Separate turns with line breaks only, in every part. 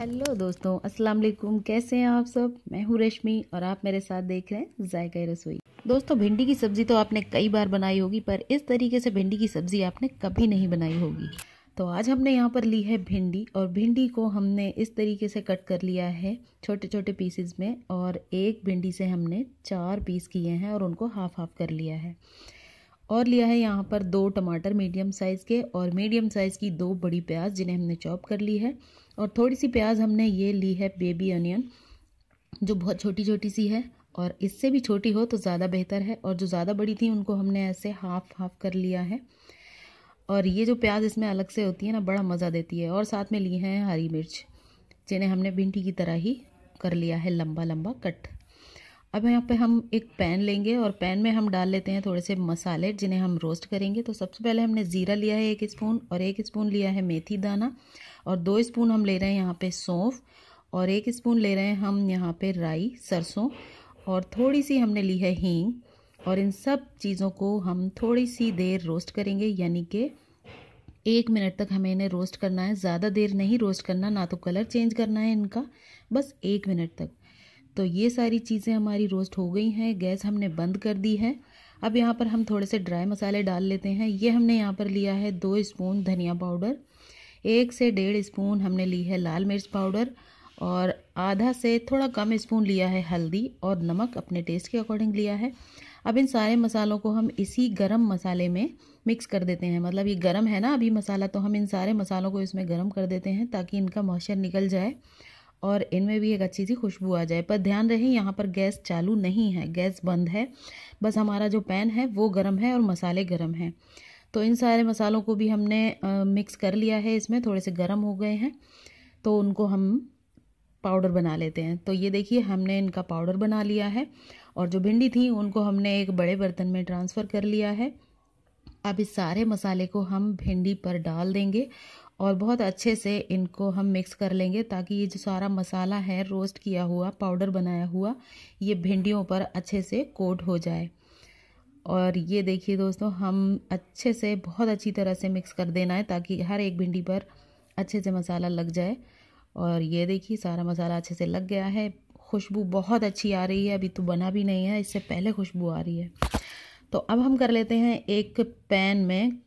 hello दोस्तों अस्सलाम वालेकुम कैसे हैं आप सब मैं हूँ रश्मि और आप मेरे साथ देख रहे हैं जायका रसोई दोस्तों भिंडी की सब्ज़ी तो आपने कई बार बनाई होगी पर इस तरीके से भिंडी की सब्ज़ी आपने कभी नहीं बनाई होगी तो आज हमने यहाँ पर ली है भिंडी और भिंडी को हमने इस तरीके से कट कर लिया है छोटे छोटे पीसेज में और एक भिंडी से हमने चार पीस किए हैं और उनको हाफ हाफ कर लिया है और लिया है यहाँ पर दो टमाटर मीडियम साइज़ के और मीडियम साइज़ की दो बड़ी प्याज जिन्हें हमने चॉप कर ली है और थोड़ी सी प्याज हमने ये ली है बेबी अनियन जो बहुत छोटी छोटी सी है और इससे भी छोटी हो तो ज़्यादा बेहतर है और जो ज़्यादा बड़ी थी उनको हमने ऐसे हाफ हाफ कर लिया है और ये जो प्याज इसमें अलग से होती है ना बड़ा मज़ा देती है और साथ में लिए हैं हरी मिर्च जिन्हें हमने भिंडी की तरह ही कर लिया है लंबा लंबा कट अब यहाँ पे हम एक पैन लेंगे और पैन में हम डाल लेते हैं थोड़े से मसाले जिन्हें हम रोस्ट करेंगे तो सबसे पहले हमने ज़ीरा लिया है एक स्पून और एक स्पून लिया है मेथी दाना और दो स्पून हम ले रहे हैं यहाँ पे सौंफ और एक स्पून ले रहे हैं हम यहाँ पे राई सरसों और थोड़ी सी हमने ली है हींग और इन सब चीज़ों को हम थोड़ी सी देर रोस्ट करेंगे यानी कि एक मिनट तक हमें इन्हें रोस्ट करना है ज़्यादा देर नहीं रोस्ट करना ना तो कलर चेंज करना है इनका बस एक मिनट तक तो ये सारी चीज़ें हमारी रोस्ट हो गई हैं गैस हमने बंद कर दी है अब यहाँ पर हम थोड़े से ड्राई मसाले डाल लेते हैं ये हमने यहाँ पर लिया है दो स्पून धनिया पाउडर एक से डेढ़ स्पून हमने ली है लाल मिर्च पाउडर और आधा से थोड़ा कम स्पून लिया है हल्दी और नमक अपने टेस्ट के अकॉर्डिंग लिया है अब इन सारे मसालों को हम इसी गरम मसाले में मिक्स कर देते हैं मतलब ये गरम है ना अभी मसाला तो हम इन सारे मसालों को इसमें गरम कर देते हैं ताकि इनका मॉइस्चर निकल जाए और इनमें भी एक अच्छी सी खुशबू आ जाए पर ध्यान रहे यहाँ पर गैस चालू नहीं है गैस बंद है बस हमारा जो पैन है वो गर्म है और मसाले गर्म हैं तो इन सारे मसालों को भी हमने आ, मिक्स कर लिया है इसमें थोड़े से गर्म हो गए हैं तो उनको हम पाउडर बना लेते हैं तो ये देखिए हमने इनका पाउडर बना लिया है और जो भिंडी थी उनको हमने एक बड़े बर्तन में ट्रांसफ़र कर लिया है अब इस सारे मसाले को हम भिंडी पर डाल देंगे और बहुत अच्छे से इनको हम मिक्स कर लेंगे ताकि ये जो सारा मसाला है रोस्ट किया हुआ पाउडर बनाया हुआ ये भिंडियों पर अच्छे से कोट हो जाए और ये देखिए दोस्तों हम अच्छे से बहुत अच्छी तरह से मिक्स कर देना है ताकि हर एक भिंडी पर अच्छे से मसाला लग जाए और ये देखिए सारा मसाला अच्छे से लग गया है खुशबू बहुत अच्छी आ रही है अभी तो बना भी नहीं है इससे पहले खुशबू आ रही है तो अब हम कर लेते हैं एक पैन में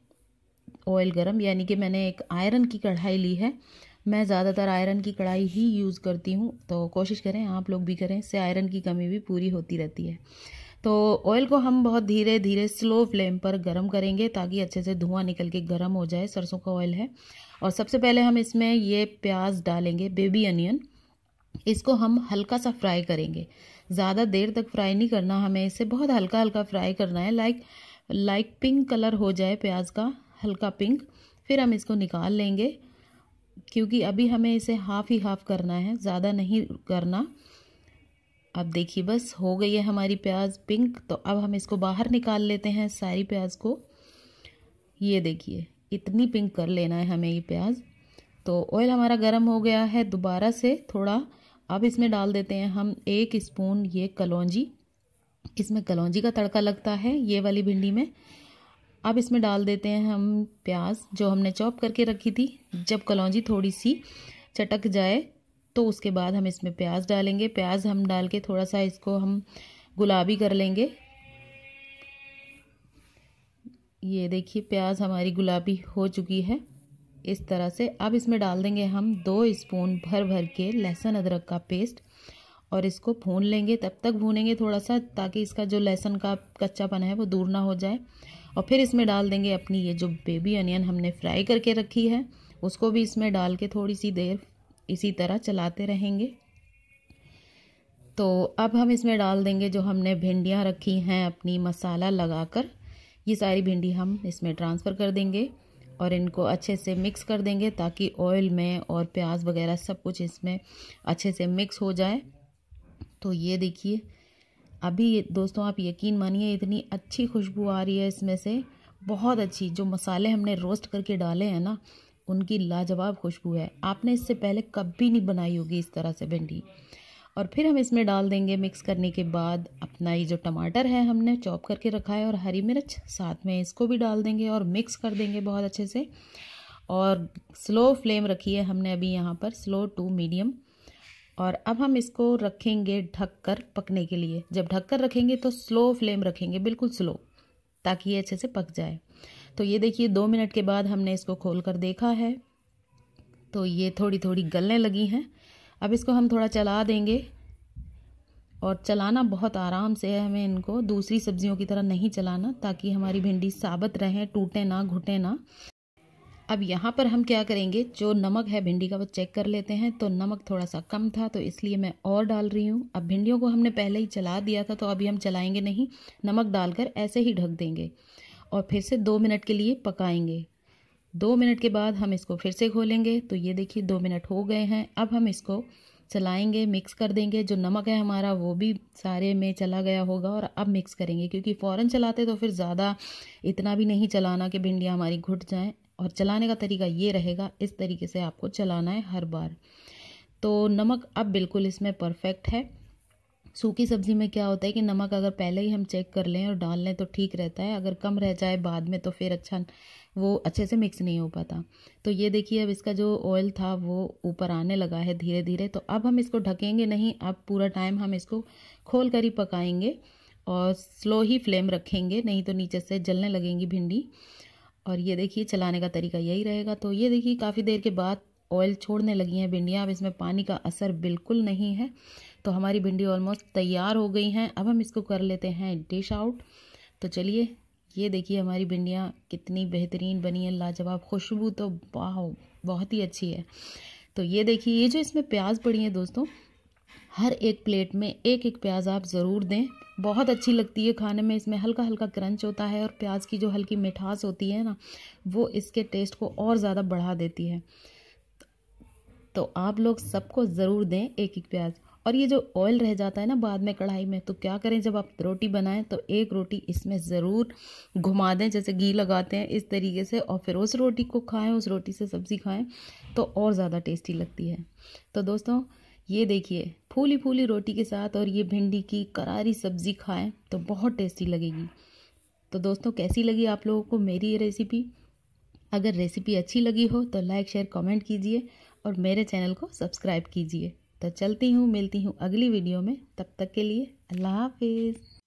ऑयल गर्म यानी कि मैंने एक आयरन की कढ़ाई ली है मैं ज़्यादातर आयरन की कढ़ाई ही यूज़ करती हूँ तो कोशिश करें आप लोग भी करें इससे आयरन की कमी भी पूरी होती रहती है तो ऑयल को हम बहुत धीरे धीरे स्लो फ्लेम पर गर्म करेंगे ताकि अच्छे से धुआं निकल के गर्म हो जाए सरसों का ऑयल है और सबसे पहले हम इसमें ये प्याज डालेंगे बेबी अनियन इसको हम हल्का सा फ्राई करेंगे ज़्यादा देर तक फ्राई नहीं करना हमें इसे बहुत हल्का हल्का फ्राई करना है लाइक लाइक पिंक कलर हो जाए प्याज का हल्का पिंक फिर हम इसको निकाल लेंगे क्योंकि अभी हमें इसे हाफ़ ही हाफ़ करना है ज़्यादा नहीं करना अब देखिए बस हो गई है हमारी प्याज पिंक तो अब हम इसको बाहर निकाल लेते हैं सारी प्याज को ये देखिए इतनी पिंक कर लेना है हमें ये प्याज तो ऑयल हमारा गर्म हो गया है दोबारा से थोड़ा अब इसमें डाल देते हैं हम एक स्पून ये कलौजी इसमें कलौजी का तड़का लगता है ये वाली भिंडी में अब इसमें डाल देते हैं हम प्याज जो हमने चॉप करके रखी थी जब कलौजी थोड़ी सी चटक जाए तो उसके बाद हम इसमें प्याज डालेंगे प्याज हम डाल के थोड़ा सा इसको हम गुलाबी कर लेंगे ये देखिए प्याज हमारी गुलाबी हो चुकी है इस तरह से अब इसमें डाल देंगे हम दो स्पून भर भर के लहसुन अदरक का पेस्ट और इसको भून लेंगे तब तक भूनेंगे थोड़ा सा ताकि इसका जो लहसुन का कच्चापन है वो दूर ना हो जाए और फिर इसमें डाल देंगे अपनी ये जो बेबी अनियन हमने फ्राई करके रखी है उसको भी इसमें डाल के थोड़ी सी देर इसी तरह चलाते रहेंगे तो अब हम इसमें डाल देंगे जो हमने भिंडियाँ रखी हैं अपनी मसाला लगाकर ये सारी भिंडी हम इसमें ट्रांसफ़र कर देंगे और इनको अच्छे से मिक्स कर देंगे ताकि ऑयल में और प्याज वगैरह सब कुछ इसमें अच्छे से मिक्स हो जाए तो ये देखिए अभी दोस्तों आप यकीन मानिए इतनी अच्छी खुशबू आ रही है इसमें से बहुत अच्छी जो मसाले हमने रोस्ट करके डाले हैं ना उनकी लाजवाब खुशबू है आपने इससे पहले कभी नहीं बनाई होगी इस तरह से भिंडी और फिर हम इसमें डाल देंगे मिक्स करने के बाद अपना ये जो टमाटर है हमने चॉप करके रखा है और हरी मिर्च साथ में इसको भी डाल देंगे और मिक्स कर देंगे बहुत अच्छे से और स्लो फ्लेम रखी है हमने अभी यहाँ पर स्लो टू मीडियम और अब हम इसको रखेंगे ढककर पकने के लिए जब ढककर रखेंगे तो स्लो फ्लेम रखेंगे बिल्कुल स्लो ताकि ये अच्छे से पक जाए तो ये देखिए दो मिनट के बाद हमने इसको खोल कर देखा है तो ये थोड़ी थोड़ी गलने लगी हैं अब इसको हम थोड़ा चला देंगे और चलाना बहुत आराम से है हमें इनको दूसरी सब्जियों की तरह नहीं चलाना ताकि हमारी भिंडी साबत रहें टूटे ना घुटे ना अब यहाँ पर हम क्या करेंगे जो नमक है भिंडी का वो चेक कर लेते हैं तो नमक थोड़ा सा कम था तो इसलिए मैं और डाल रही हूँ अब भिंडियों को हमने पहले ही चला दिया था तो अभी हम चलाएंगे नहीं नमक डालकर ऐसे ही ढक देंगे और फिर से दो मिनट के लिए पकाएंगे दो मिनट के बाद हम इसको फिर से खोलेंगे तो ये देखिए दो मिनट हो गए हैं अब हम इसको चलाएंगे मिक्स कर देंगे जो नमक है हमारा वो भी सारे में चला गया होगा और अब मिक्स करेंगे क्योंकि फ़ौरन चलाते तो फिर ज़्यादा इतना भी नहीं चलाना कि भिंडियाँ हमारी घुट जाएँ और चलाने का तरीका ये रहेगा इस तरीके से आपको चलाना है हर बार तो नमक अब बिल्कुल इसमें परफेक्ट है सूखी सब्ज़ी में क्या होता है कि नमक अगर पहले ही हम चेक कर लें और डाल लें तो ठीक रहता है अगर कम रह जाए बाद में तो फिर अच्छा वो अच्छे से मिक्स नहीं हो पाता तो ये देखिए अब इसका जो ऑयल था वो ऊपर आने लगा है धीरे धीरे तो अब हम इसको ढकेंगे नहीं अब पूरा टाइम हम इसको खोल कर ही पकाएंगे और स्लो ही फ्लेम रखेंगे नहीं तो नीचे से जलने लगेंगी भिंडी और ये देखिए चलाने का तरीका यही रहेगा तो ये देखिए काफ़ी देर के बाद ऑयल छोड़ने लगी हैं भिंडियाँ अब इसमें पानी का असर बिल्कुल नहीं है तो हमारी भिंडी ऑलमोस्ट तैयार हो गई हैं अब हम इसको कर लेते हैं डिश आउट तो चलिए ये देखिए हमारी भिंडियाँ कितनी बेहतरीन बनी है लाजवाब खुशबू तो वाह बहुत ही अच्छी है तो ये देखिए ये जो इसमें प्याज पड़ी है दोस्तों हर एक प्लेट में एक एक प्याज आप ज़रूर दें बहुत अच्छी लगती है खाने में इसमें हल्का हल्का क्रंच होता है और प्याज की जो हल्की मिठास होती है ना वो इसके टेस्ट को और ज़्यादा बढ़ा देती है तो आप लोग सबको ज़रूर दें एक एक प्याज और ये जो ऑयल रह जाता है ना बाद में कढ़ाई में तो क्या करें जब आप रोटी बनाएं तो एक रोटी इसमें ज़रूर घुमा दें जैसे घी लगाते हैं इस तरीके से और फिर उस रोटी को खाएं उस रोटी से सब्ज़ी खाएं तो और ज़्यादा टेस्टी लगती है तो दोस्तों ये देखिए फूली फूली रोटी के साथ और ये भिंडी की करारी सब्ज़ी खाएं तो बहुत टेस्टी लगेगी तो दोस्तों कैसी लगी आप लोगों को मेरी ये रेसिपी अगर रेसिपी अच्छी लगी हो तो लाइक शेयर कमेंट कीजिए और मेरे चैनल को सब्सक्राइब कीजिए तो चलती हूँ मिलती हूँ अगली वीडियो में तब तक के लिए अल्लाह हाफिज़